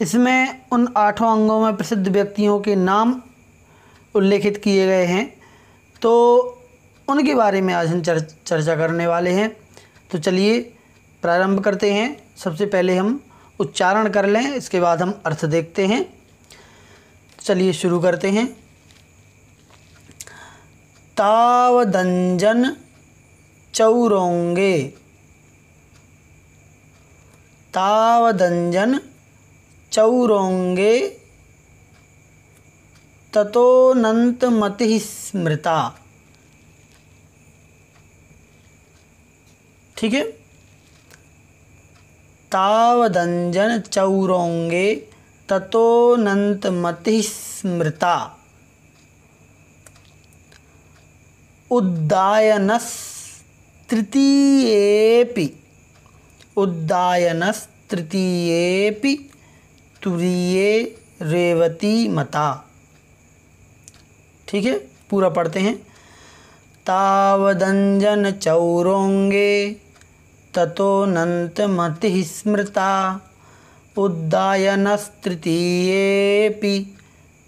इसमें उन आठों अंगों में प्रसिद्ध व्यक्तियों के नाम उल्लेखित किए गए हैं तो उनके बारे में आज हम चर, चर्चा करने वाले हैं तो चलिए प्रारंभ करते हैं सबसे पहले हम उच्चारण कर लें इसके बाद हम अर्थ देखते हैं चलिए शुरू करते हैं तावदंजन चौरोंगे तावदंजन चौरोंगे मति स्मृता ठीक है तावदंजन चौरोंगे मति स्मृता उद्दायनस तृतीयेपि उद्दायनस तृतीयेपि तुरीय रेवती मता ठीक है पूरा पढ़ते हैं तावदंजन चौरोंगे मति स्मृता पी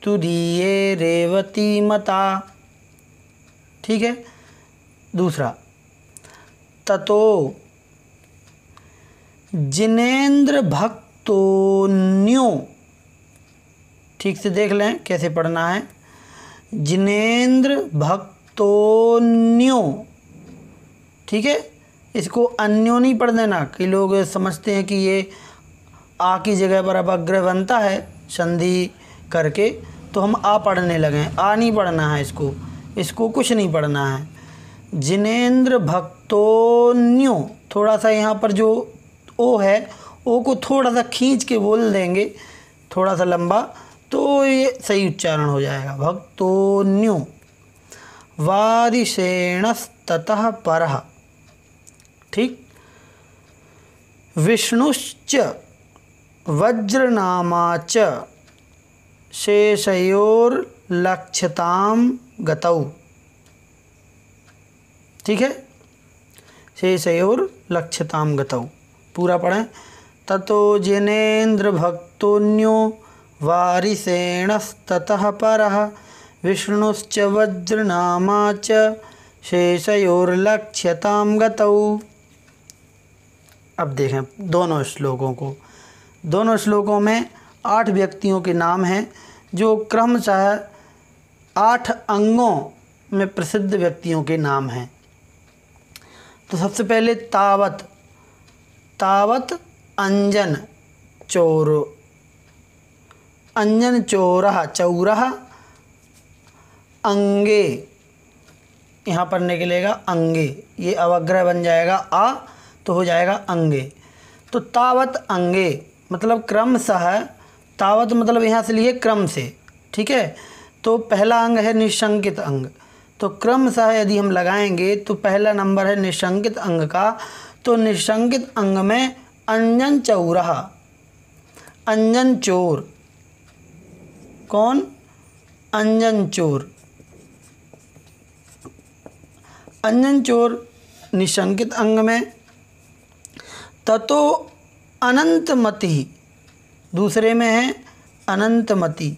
तुरीये रेवती मता ठीक है दूसरा ततो जिनेन्द्र भक्त तो न्यू ठीक से देख लें कैसे पढ़ना है जिनेन्द्र भक्तोन्यो ठीक है इसको अन्यो नहीं पढ़ देना कि लोग समझते हैं कि ये आ की जगह पर अब अग्रह बनता है संधि करके तो हम आ पढ़ने लगे आ नहीं पढ़ना है इसको इसको कुछ नहीं पढ़ना है जिनेन्द्र भक्तोन्यो थोड़ा सा यहाँ पर जो ओ है ओ को थोड़ा सा खींच के बोल देंगे थोड़ा सा लंबा तो ये सही उच्चारण हो जाएगा भक्तो न्यू वारिषेणस्तः पर ठीक विष्णुश्च वज्रनामा च शेषयोर्लक्षताम गतौ ठीक है शेषयोर्लक्षताम गतौ पूरा पढ़ें ततो जिनेन्द्रभक्तोऽन्यो वारिसेणस्ततः पर विष्णुश्च वज्रनामा च शेषयोर्लक्ष्यतां गतौ अब देखें दोनों श्लोकों को दोनों श्लोकों में आठ व्यक्तियों के नाम हैं जो क्रमशः आठ अंगों में प्रसिद्ध व्यक्तियों के नाम हैं तो सबसे पहले तावत तावत अंजन चोर अंजन चोर चौर अंगे यहाँ पर निकलेगा अंगे ये अवग्रह बन जाएगा आ तो हो जाएगा अंगे तो तावत अंगे मतलब क्रम सह तावत मतलब यहाँ से लिए क्रम से ठीक है तो पहला अंग है निशंकित अंग तो क्रम सह यदि हम लगाएंगे तो पहला नंबर है निशंकित अंग का तो निशंकित अंग में अंजन चौराहा अंजन चोर कौन अंजन चोर अंजन चोर निशंकित अंग में ततो अनंतमति दूसरे में है अनंतमति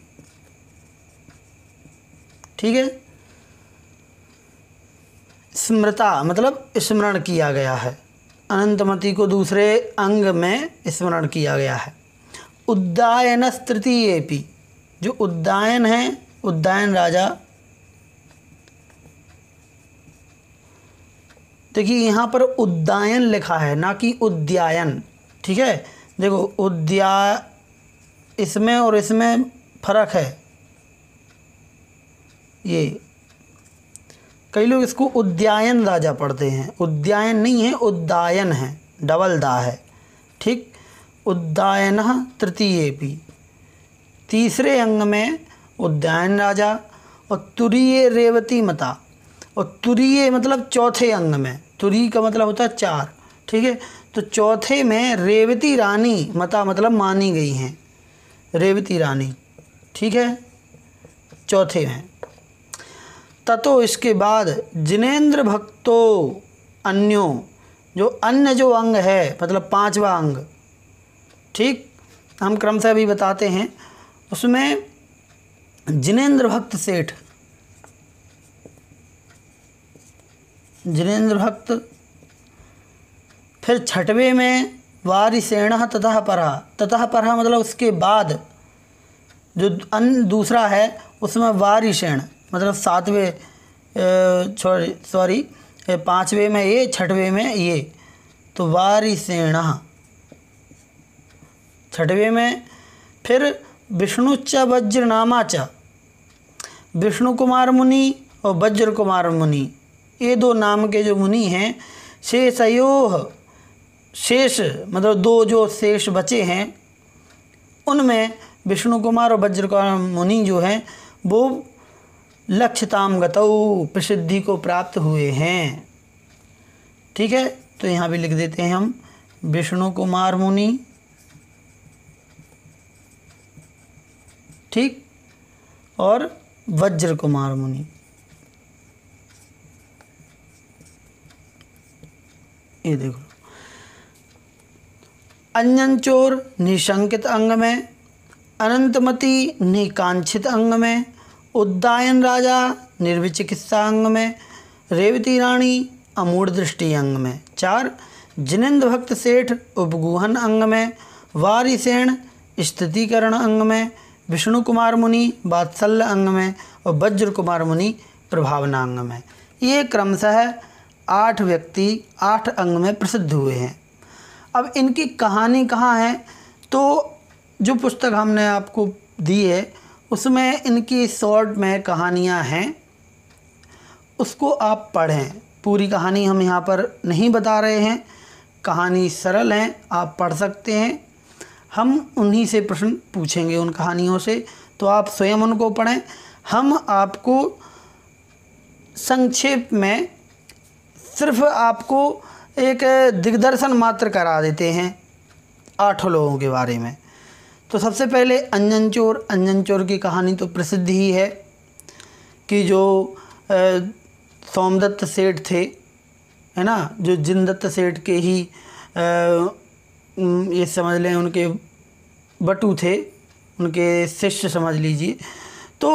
ठीक है स्मृता मतलब स्मरण किया गया है अनंतमति को दूसरे अंग में स्मरण किया गया है उद्दायन तृतीय पी जो उद्दायन है उद्दायन राजा देखिए यहाँ पर उद्दायन लिखा है ना कि उद्यायन ठीक है देखो उद्या इसमें और इसमें फ़र्क है ये कई लोग इसको उद्यायन राजा पढ़ते हैं उद्यायन नहीं है उद्यायन है डबल दा है ठीक उद्यायन तृतीय पी तीसरे अंग में उद्यान राजा और तुरीय रेवती मता और तुरीय मतलब चौथे अंग में तुरी का मतलब होता है चार ठीक है तो चौथे में रेवती रानी मता मतलब मानी गई हैं रेवती रानी ठीक है चौथे में ततो इसके बाद जिनेन्द्र भक्तो अन्यो जो अन्य जो अंग है मतलब पांचवा अंग ठीक हम क्रम से अभी बताते हैं उसमें जिनेन्द्र भक्त सेठ जिनेन्द्र भक्त फिर छठवें में वारिसेण ततः परा ततः परा मतलब उसके बाद जो अन्य दूसरा है उसमें वारिसेण मतलब सातवें सॉरी पाँचवें में ये छठवें में ये तो वारिसेण छठवें में फिर विष्णु च नामा च विष्णु कुमार मुनि और वज्र कुमार मुनि ये दो नाम के जो मुनि हैं शेषयोह शेष मतलब दो जो शेष बचे हैं उनमें विष्णु कुमार और वज्र कुमार मुनि जो हैं वो लक्ष्यताम गतऊ प्रसिद्धि को प्राप्त हुए हैं ठीक है तो यहाँ भी लिख देते हैं हम विष्णु कुमार मुनि ठीक और वज्र कुमार मुनि ये देखो अंजन चोर निशंकित अंग में अनंतमती निकांक्षित अंग में उद्दायन राजा निर्विचिकित्सा अंग में रेवती रानी अमूढ़ दृष्टि अंग में चार जिनेन्द्र भक्त सेठ उपगुहन अंग में वारिसेण स्थितिकरण अंग में विष्णु कुमार मुनि बात्सल्य अंग में और वज्र कुमार मुनि प्रभावना अंग में ये क्रमशः आठ व्यक्ति आठ अंग में प्रसिद्ध हुए हैं अब इनकी कहानी कहाँ है तो जो पुस्तक हमने आपको दी है उसमें इनकी शॉर्ट में कहानियाँ हैं उसको आप पढ़ें पूरी कहानी हम यहाँ पर नहीं बता रहे हैं कहानी सरल हैं आप पढ़ सकते हैं हम उन्हीं से प्रश्न पूछेंगे उन कहानियों से तो आप स्वयं उनको पढ़ें हम आपको संक्षेप में सिर्फ आपको एक दिग्दर्शन मात्र करा देते हैं आठों लोगों के बारे में तो सबसे पहले अंजन चोर अंजन चोर की कहानी तो प्रसिद्ध ही है कि जो सोमदत्त सेठ थे है ना जो जिनदत्त सेठ के ही आ, ये समझ लें उनके बटू थे उनके शिष्य समझ लीजिए तो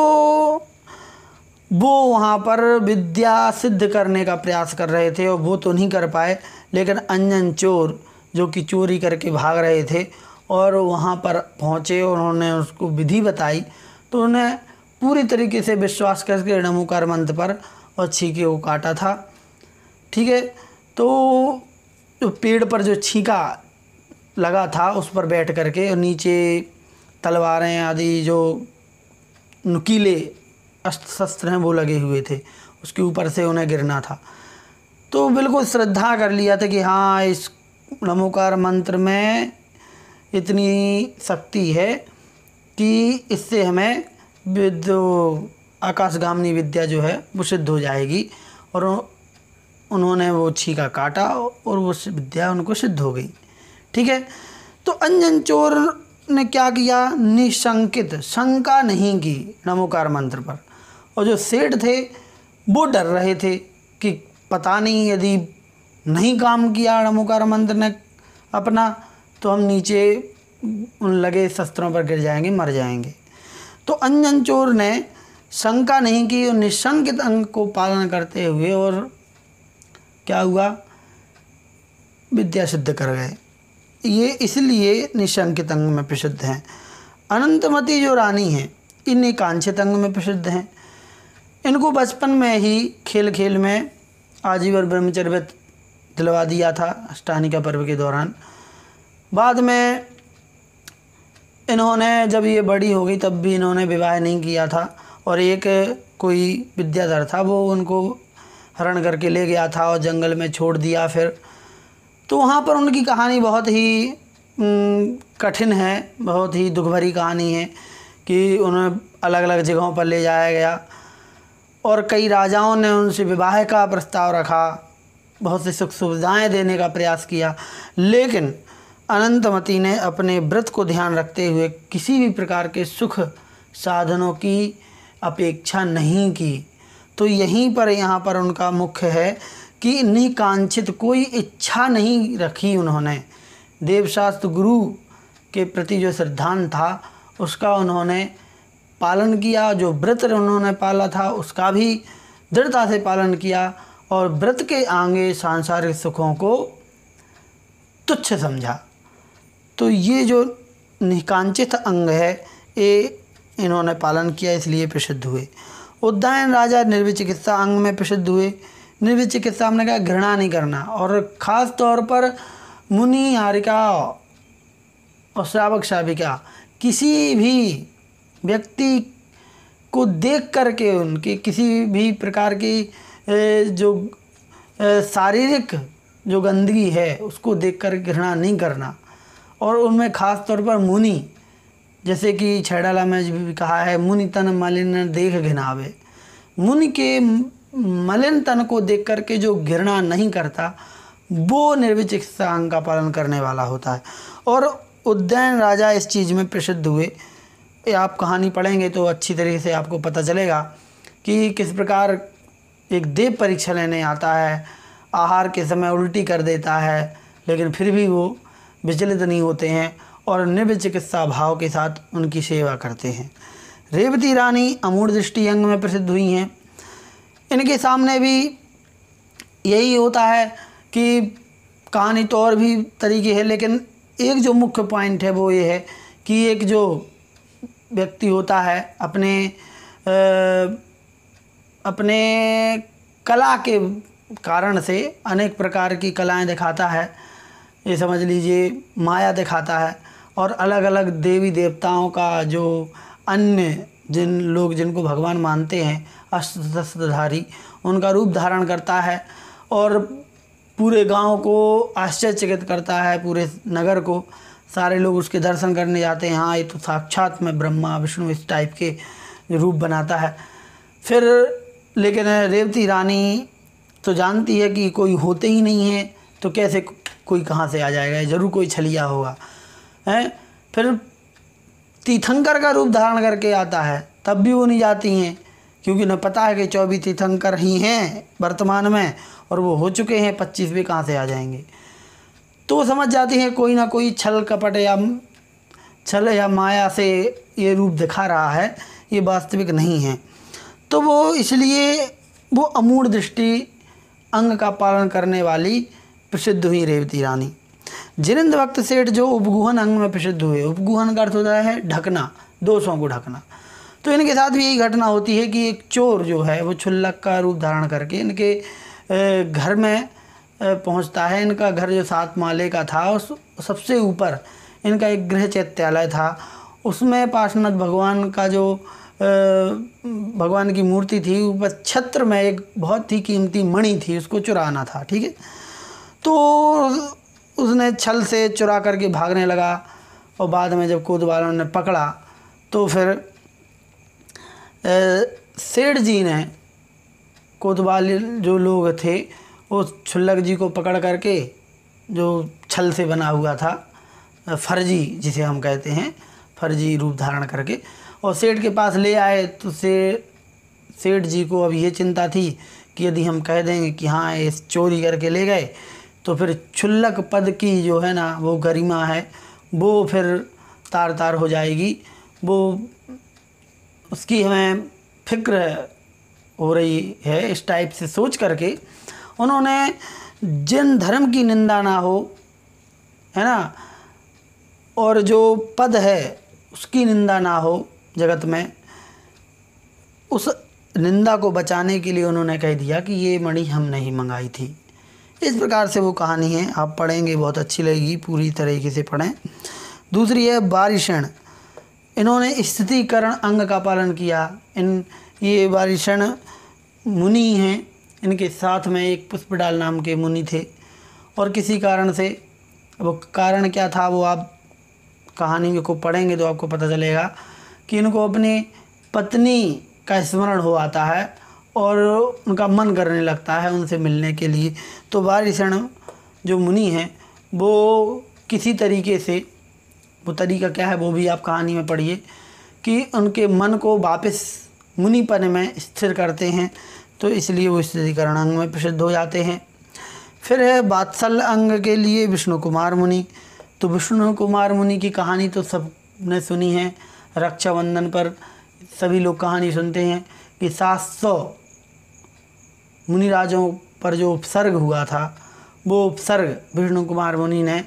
वो वहाँ पर विद्या सिद्ध करने का प्रयास कर रहे थे और वो तो नहीं कर पाए लेकिन अंजन चोर जो कि चोरी करके भाग रहे थे और वहाँ पर पहुँचे उन्होंने उसको विधि बताई तो उन्हें पूरी तरीके से विश्वास करके नमोकार मंत्र पर और छीके को काटा था ठीक है तो पेड़ पर जो छीका लगा था उस पर बैठ करके और नीचे तलवारें आदि जो नुकीले अस्त्र शस्त्र हैं वो लगे हुए थे उसके ऊपर से उन्हें गिरना था तो बिल्कुल श्रद्धा कर लिया था कि हाँ इस नमोकार मंत्र में इतनी शक्ति है कि इससे हमें जो आकाशगामनी विद्या जो है वो सिद्ध हो जाएगी और उन्होंने वो छीका काटा और वो विद्या उनको सिद्ध हो गई ठीक है तो अंजन चोर ने क्या किया निशंकित शंका नहीं की नमोकार मंत्र पर और जो सेठ थे वो डर रहे थे कि पता नहीं यदि नहीं काम किया नमोकार मंत्र ने अपना तो हम नीचे उन लगे शस्त्रों पर गिर जाएंगे मर जाएंगे तो अंजन चोर ने शंका नहीं की और निशंकित अंग को पालन करते हुए और क्या हुआ विद्या सिद्ध कर गए ये इसलिए निशंकित अंग में प्रसिद्ध हैं अनंतमती जो रानी हैं इन्हीं कांक्षित अंग में प्रसिद्ध हैं इनको बचपन में ही खेल खेल में आजीवन ब्रह्मचर्य दिलवा दिया था अष्टानिका पर्व के दौरान बाद में इन्होंने जब ये बड़ी हो गई तब भी इन्होंने विवाह नहीं किया था और एक कोई विद्याधर था वो उनको हरण करके ले गया था और जंगल में छोड़ दिया फिर तो वहाँ पर उनकी कहानी बहुत ही कठिन है बहुत ही दुख भरी कहानी है कि उन्हें अलग अलग जगहों पर ले जाया गया और कई राजाओं ने उनसे विवाह का प्रस्ताव रखा बहुत सी सुख सुविधाएँ देने का प्रयास किया लेकिन अनंतमती ने अपने व्रत को ध्यान रखते हुए किसी भी प्रकार के सुख साधनों की अपेक्षा नहीं की तो यहीं पर यहाँ पर उनका मुख्य है कि निकांक्षित कोई इच्छा नहीं रखी उन्होंने देवशास्त्र गुरु के प्रति जो सिद्धांत था उसका उन्होंने पालन किया जो व्रत उन्होंने पाला था उसका भी दृढ़ता से पालन किया और व्रत के आगे सांसारिक सुखों को तुच्छ समझा तो ये जो निकांचित अंग है ये इन्होंने पालन किया इसलिए प्रसिद्ध हुए उद्यान राजा निर्विचिकित्सा चिकित्सा अंग में प्रसिद्ध हुए निर्विचिकित्सा चिकित्सा हमने कहा घृणा नहीं करना और ख़ास तौर पर मुनि हारिका और श्रावक श्राविका किसी भी व्यक्ति को देख करके उनकी किसी भी प्रकार की जो शारीरिक जो गंदगी है उसको देख कर घृणा नहीं करना और उनमें ख़ास तौर पर मुनि जैसे कि छैडाला में भी कहा है मुनि तन मलिन देख घिनावे मुनि के मलिन तन को देख करके जो घृणा नहीं करता वो निर्विचिकित्सा अंग का पालन करने वाला होता है और उद्दैन राजा इस चीज़ में प्रसिद्ध हुए आप कहानी पढ़ेंगे तो अच्छी तरीके से आपको पता चलेगा कि किस प्रकार एक देव परीक्षा लेने आता है आहार के समय उल्टी कर देता है लेकिन फिर भी वो विचलित नहीं होते हैं और निव्य चिकित्सा भाव के साथ उनकी सेवा करते हैं रेवती रानी अमूर दृष्टि अंग में प्रसिद्ध हुई हैं इनके सामने भी यही होता है कि कहानी तो और भी तरीके है लेकिन एक जो मुख्य पॉइंट है वो ये है कि एक जो व्यक्ति होता है अपने आ, अपने कला के कारण से अनेक प्रकार की कलाएं दिखाता है ये समझ लीजिए माया दिखाता है और अलग अलग देवी देवताओं का जो अन्य जिन लोग जिनको भगवान मानते हैं अस्त्र शस्त्रधारी उनका रूप धारण करता है और पूरे गांव को आश्चर्यचकित करता है पूरे नगर को सारे लोग उसके दर्शन करने जाते हैं हाँ ये तो साक्षात में ब्रह्मा विष्णु इस टाइप के रूप बनाता है फिर लेकिन रेवती रानी तो जानती है कि कोई होते ही नहीं है तो कैसे कोई कहाँ से आ जाएगा ज़रूर कोई छलिया होगा हैं फिर तीर्थंकर का रूप धारण करके आता है तब भी वो नहीं जाती हैं क्योंकि उन्हें पता है कि चौबीस तीर्थंकर ही हैं वर्तमान में और वो हो चुके हैं पच्चीस भी कहाँ से आ जाएंगे तो वो समझ जाती हैं कोई ना कोई छल कपट या छल या माया से ये रूप दिखा रहा है ये वास्तविक नहीं है तो वो इसलिए वो अमूढ़ दृष्टि अंग का पालन करने वाली प्रसिद्ध हुई रेवती रानी जिरिंद वक्त सेठ जो उपगुहन अंग में प्रसिद्ध हुए उपगुहन का अर्थ होता है ढकना दोषों को ढकना तो इनके साथ भी यही घटना होती है कि एक चोर जो है वो छुल्लक का रूप धारण करके इनके घर में पहुंचता है इनका घर जो सात माले का था उस सबसे ऊपर इनका एक गृह चैत्यालय था उसमें पार्श्वनाथ भगवान का जो भगवान की मूर्ति थी ऊपर छत्र में एक बहुत ही कीमती मणि थी उसको चुराना था ठीक है तो उसने छल से चुरा करके भागने लगा और बाद में जब कोतवालों ने पकड़ा तो फिर सेठ जी ने कोतवाल जो लोग थे वो छुल्लक जी को पकड़ करके जो छल से बना हुआ था फर्जी जिसे हम कहते हैं फर्जी रूप धारण करके और सेठ के पास ले आए तो से सेठ जी को अब ये चिंता थी कि यदि हम कह देंगे कि हाँ ये चोरी करके ले गए तो फिर छुल्लक पद की जो है ना वो गरिमा है वो फिर तार तार हो जाएगी वो उसकी हमें फिक्र हो रही है इस टाइप से सोच करके उन्होंने जिन धर्म की निंदा ना हो है ना और जो पद है उसकी निंदा ना हो जगत में उस निंदा को बचाने के लिए उन्होंने कह दिया कि ये मणि हम नहीं मंगाई थी इस प्रकार से वो कहानी है आप पढ़ेंगे बहुत अच्छी लगेगी पूरी तरीके से पढ़ें दूसरी है बारिशण इन्होंने स्थितिकरण अंग का पालन किया इन ये बारिशण मुनि हैं इनके साथ में एक पुष्पडाल नाम के मुनि थे और किसी कारण से वो कारण क्या था वो आप कहानी को पढ़ेंगे तो आपको पता चलेगा कि इनको अपनी पत्नी का स्मरण हो आता है और उनका मन करने लगता है उनसे मिलने के लिए तो वारिषण जो मुनि हैं वो किसी तरीके से वो तरीका क्या है वो भी आप कहानी में पढ़िए कि उनके मन को वापस मुनिपन में स्थिर करते हैं तो इसलिए वो स्थितिकरण अंग में प्रसिद्ध हो जाते हैं फिर है बात्सल अंग के लिए विष्णु कुमार मुनि तो विष्णु कुमार मुनि की कहानी तो सब ने सुनी है रक्षाबंधन पर सभी लोग कहानी सुनते हैं कि सात सौ मुनिराजों पर जो उपसर्ग हुआ था वो उपसर्ग विष्णु कुमार मुनि ने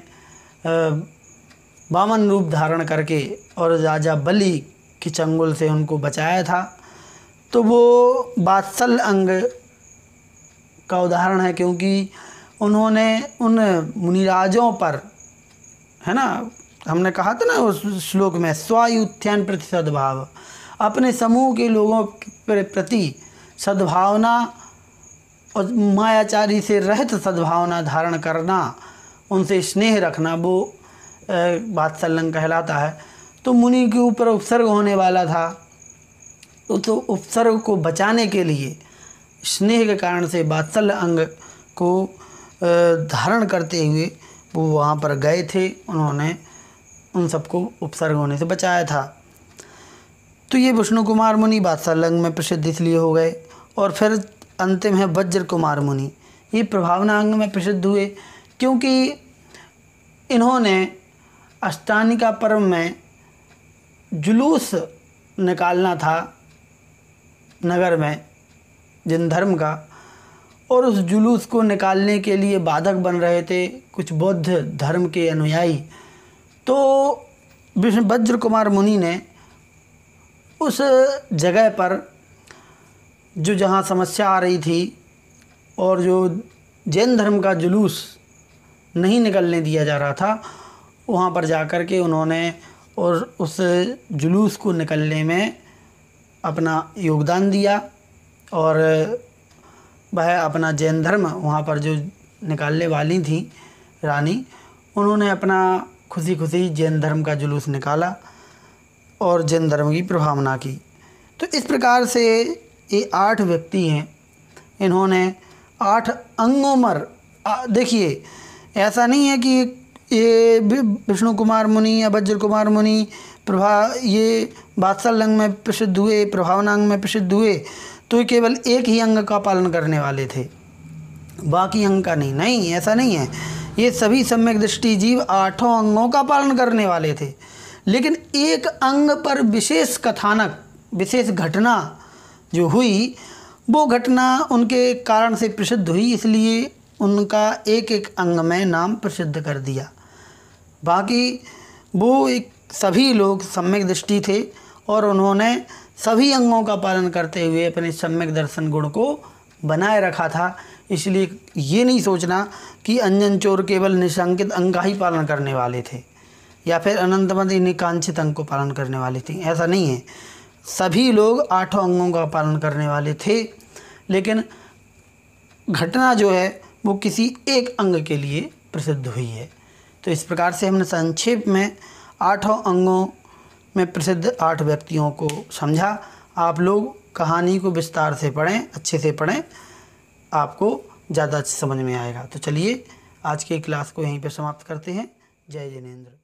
बामन रूप धारण करके और राजा बलि की चंगुल से उनको बचाया था तो वो बात्सल अंग का उदाहरण है क्योंकि उन्होंने उन मुनिराजों पर है ना हमने कहा था ना उस श्लोक में स्वायुत्थान प्रति सद्भाव अपने समूह के लोगों के प्रति सद्भावना और मायाचारी से रहित सद्भावना धारण करना उनसे स्नेह रखना वो बात्सल्यंग कहलाता है तो मुनि के ऊपर उपसर्ग होने वाला था तो, तो उपसर्ग को बचाने के लिए स्नेह के कारण से बात्सल अंग को धारण करते हुए वो वहाँ पर गए थे उन्होंने उन सबको उपसर्ग होने से बचाया था तो ये विष्णु कुमार मुनि बादशाह लंग में प्रसिद्ध इसलिए हो गए और फिर अंतिम है वज्र कुमार मुनि ये प्रभावनांग में प्रसिद्ध हुए क्योंकि इन्होंने अष्टानिका पर्व में जुलूस निकालना था नगर में जिन धर्म का और उस जुलूस को निकालने के लिए बाधक बन रहे थे कुछ बौद्ध धर्म के अनुयायी तो विष्णु वज्र कुमार मुनि ने उस जगह पर जो जहाँ समस्या आ रही थी और जो जैन धर्म का जुलूस नहीं निकलने दिया जा रहा था वहाँ पर जा कर के उन्होंने और उस जुलूस को निकलने में अपना योगदान दिया और वह अपना जैन धर्म वहाँ पर जो निकालने वाली थी रानी उन्होंने अपना खुशी खुशी जैन धर्म का जुलूस निकाला और जैन धर्म की प्रभावना की तो इस प्रकार से ये आठ व्यक्ति हैं इन्होंने आठ अंगों पर देखिए ऐसा नहीं है कि ये विष्णु कुमार मुनि या बज्र कुमार मुनि प्रभा ये बात्सल अंग में प्रसिद्ध हुए प्रभावनांग में प्रसिद्ध हुए तो ये केवल एक ही अंग का पालन करने वाले थे बाकी अंग का नहीं नहीं ऐसा नहीं है ये सभी सम्यक दृष्टि जीव आठों अंगों का पालन करने वाले थे लेकिन एक अंग पर विशेष कथानक विशेष घटना जो हुई वो घटना उनके कारण से प्रसिद्ध हुई इसलिए उनका एक एक अंग में नाम प्रसिद्ध कर दिया बाकी वो एक सभी लोग सम्यक दृष्टि थे और उन्होंने सभी अंगों का पालन करते हुए अपने सम्यक दर्शन गुण को बनाए रखा था इसलिए ये नहीं सोचना कि अंजन चोर केवल निशंकित अंग का ही पालन करने वाले थे या फिर अनंतमती निकांक्षित अंग को पालन करने वाले थे ऐसा नहीं है सभी लोग आठों अंगों का पालन करने वाले थे लेकिन घटना जो है वो किसी एक अंग के लिए प्रसिद्ध हुई है तो इस प्रकार से हमने संक्षेप में आठों अंगों में प्रसिद्ध आठ व्यक्तियों को समझा आप लोग कहानी को विस्तार से पढ़ें अच्छे से पढ़ें आपको ज़्यादा समझ में आएगा तो चलिए आज के क्लास को यहीं पर समाप्त करते हैं जय जिनेन्द्र